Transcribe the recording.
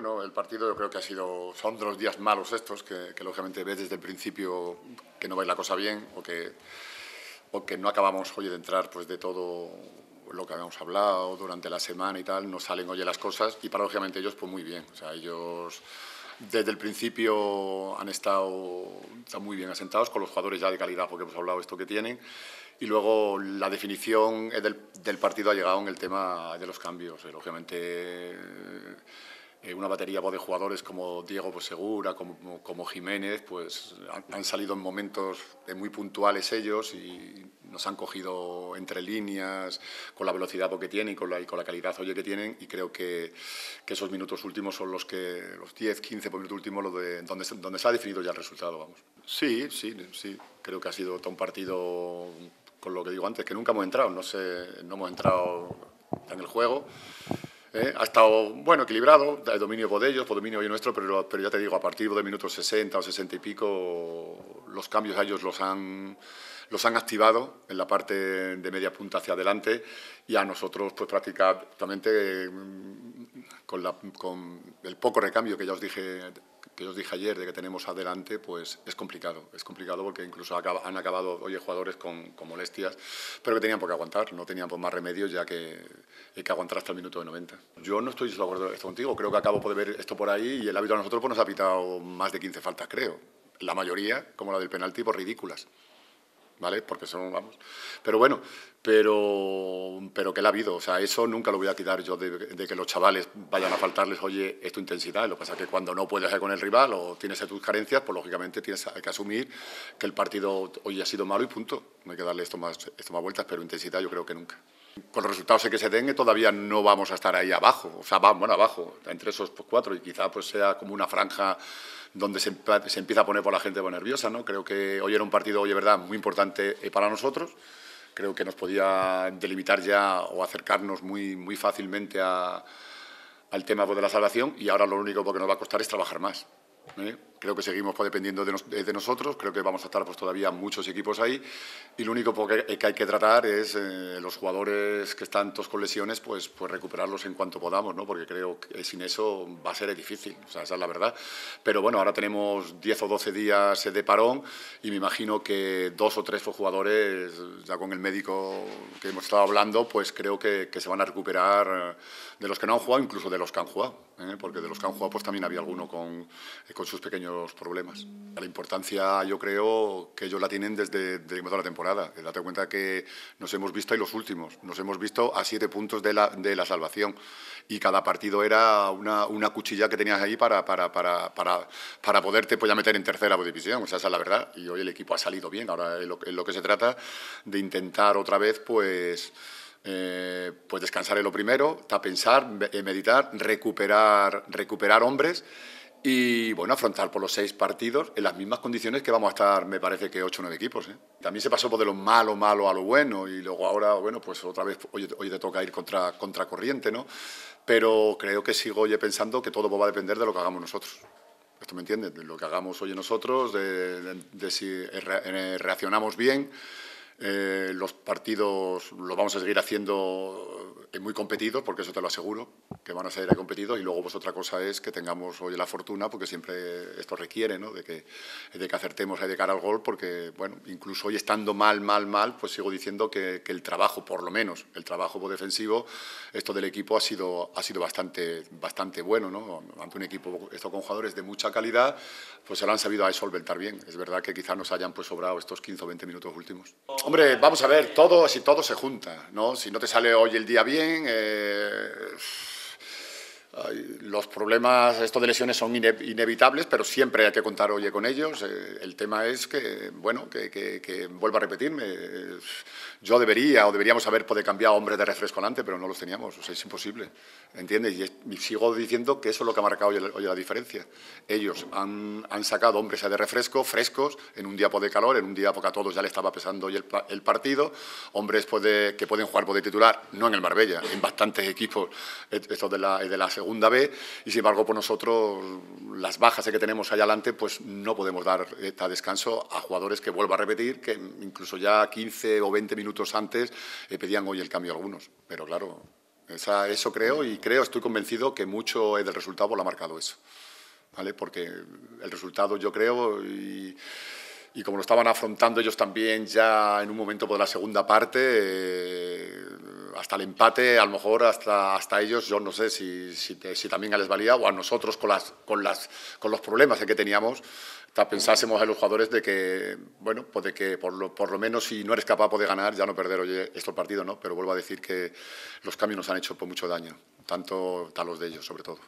Bueno, el partido yo creo que ha sido, son dos días malos estos, que, que, lógicamente ves desde el principio que no va la cosa bien o que, o que no acabamos hoy de entrar pues, de todo lo que habíamos hablado durante la semana y tal, no salen oye las cosas y lógicamente ellos pues muy bien, o sea, ellos desde el principio han estado están muy bien asentados con los jugadores ya de calidad, porque hemos hablado esto que tienen. Y luego la definición eh, del, del partido ha llegado en el tema de los cambios. Eh, lógicamente eh, una batería de jugadores como Diego Segura, como, Jiménez, pues han, salido en momentos muy puntuales ellos y nos han cogido entre líneas con la velocidad que tienen y con la, y con la calidad oye que tienen y creo que, esos minutos últimos son los que, los 10, 15 minutos últimos, lo de, donde, donde se ha definido ya el resultado, vamos. Sí, sí, sí, creo que ha sido un partido con lo que digo antes, que nunca hemos entrado, no sé, no hemos entrado en el juego. ¿eh? ha estado, bueno, equilibrado, el dominio de ellos, el dominio de nuestro, pero, pero ya te digo, a partir de minutos 60 o 60 y pico, los cambios a ellos los han, los han activado en la parte de media punta hacia adelante y a nosotros, pues prácticamente mm, con, la, con el poco recambio que ya os dije que os dije ayer de que tenemos adelante, pues es complicado. Es complicado porque incluso han acabado, oye, jugadores con, molestias, pero que tenían por qué aguantar, no tenían pues, más remedio ya que, hay eh, que aguantar hasta el minuto de 90. Yo no estoy de acuerdo esto contigo, creo que acabo de ver esto por ahí y el hábito a nosotros pues, nos ha pitado más de 15 faltas, creo. La mayoría, como la del penalti, por ridículas. ¿vale? Porque son, vamos. Pero bueno, pero, pero que la ha habido. O sea, eso nunca lo voy a quitar yo de, que los chavales vayan a faltarles, oye, esto tu intensidad. Lo que pasa es que cuando no puedes hacer con el rival o tienes tus carencias, pues lógicamente tienes que asumir que el partido hoy ha sido malo y punto. No hay que darle esto más, esto más vueltas, pero intensidad yo creo que nunca. Con los resultados que se den todavía no vamos a estar ahí abajo, o sea, vamos, bueno, abajo, entre esos cuatro y quizá pues sea como una franja donde se, empieza a poner por la gente pues, nerviosa, ¿no? Creo que hoy era un partido, hoy verdad, muy importante eh, para nosotros creo que nos podía delimitar ya o acercarnos muy, muy fácilmente a, al tema pues, de la salvación y ahora lo único pues, que nos va a costar es trabajar más. ¿eh? Creo que seguimos pues, dependiendo de, eh, de, nosotros, creo que vamos a estar pues, todavía muchos equipos ahí y lo único que, eh, que hay que tratar es eh, los jugadores que están todos con lesiones, pues, pues recuperarlos en cuanto podamos, ¿no? porque creo que sin eso va a ser difícil, o sea, esa es la verdad. Pero bueno, ahora tenemos 10 o 12 días de parón y me imagino que dos o tres pues, jugadores, ya con el médico que hemos estado hablando, pues creo que, que se van a recuperar de los que no han jugado, incluso de los que han jugado, porque de los que han jugado pues también había alguno con, con sus pequeños ...los problemas. La importancia yo creo que ellos la tienen desde, desde que la temporada. Eh, date cuenta que nos hemos visto ahí los últimos, nos hemos visto a siete puntos de la, de la salvación y cada partido era una, una cuchilla que tenías ahí para, para, para, para, para poderte pues, ya meter en tercera división, o sea, esa es la verdad. Y hoy el equipo ha salido bien, ahora en lo, que se trata de intentar otra vez pues... Eh, pues descansar en lo primero, está pensar, eh, meditar, recuperar, recuperar hombres y bueno, afrontar por los seis partidos en las mismas condiciones que vamos a estar, me parece que ocho o nueve equipos. ¿eh? También se pasó por de lo malo, malo a lo bueno y luego ahora, bueno, pues otra vez hoy, te toca ir contra, contra corriente, ¿no? Pero creo que sigo oye, pensando que todo va a depender de lo que hagamos nosotros. ¿Esto me entiendes? De lo que hagamos hoy nosotros, de, si reaccionamos bien. Eh, los partidos los vamos a seguir haciendo eh, muy competidos, porque eso te lo aseguro, que van a salir competidos. Y luego, pues otra cosa es que tengamos hoy la fortuna, porque siempre esto requiere, ¿no? De que, de que acertemos de cara al gol, porque, bueno, incluso hoy estando mal, mal, mal, pues sigo diciendo que, el trabajo, por lo menos, el trabajo defensivo, esto del equipo ha sido, ha sido bastante, bastante bueno, ¿no? Ante un equipo, esto con jugadores de mucha calidad, pues se lo han sabido a solventar bien. Es verdad que quizás nos hayan pues sobrado estos 15 o 20 minutos últimos. Hombre, vamos a ver, todo, si todo se junta, ¿no? Si no te sale hoy el día bien, eh, los problemas, esto de lesiones son inevitables, pero siempre hay que contar oye con ellos. Eh, el tema es que, bueno, que, que, que vuelvo a repetirme, eh, yo debería o deberíamos haber podido cambiar hombres de refresco antes pero no los teníamos, o sea, es imposible, ¿entiendes? Y, sigo diciendo que eso es lo que ha marcado hoy, la diferencia. Ellos han, sacado hombres de refresco, frescos, en un día pues, de calor, en un día porque pues, a todos ya le estaba pesando hoy el, partido, hombres puede que pueden jugar por pues, de titular, no en el Marbella, en bastantes equipos, eh, esto de la, de la segunda B y sin embargo por pues nosotros las bajas que tenemos allá adelante pues no podemos dar esta eh, descanso a jugadores que vuelvo a repetir que incluso ya 15 o 20 minutos antes eh, pedían hoy el cambio algunos, pero claro, eso creo y creo, estoy convencido que mucho del resultado lo ha marcado eso. ¿Vale? Porque el resultado yo creo y como lo estaban afrontando ellos también ya en un momento por la segunda parte, eh, hasta el empate, a lo mejor hasta, hasta ellos, yo no sé si, si, también a les valía o a nosotros con, las, con, las, con los problemas que teníamos, pensásemos a los jugadores de que, bueno, pues de que por lo, menos si no eres capaz de ganar, ya no perder oye, el partido, ¿no? Pero vuelvo a decir que los cambios nos han hecho por pues mucho daño, tanto a los de ellos sobre todo.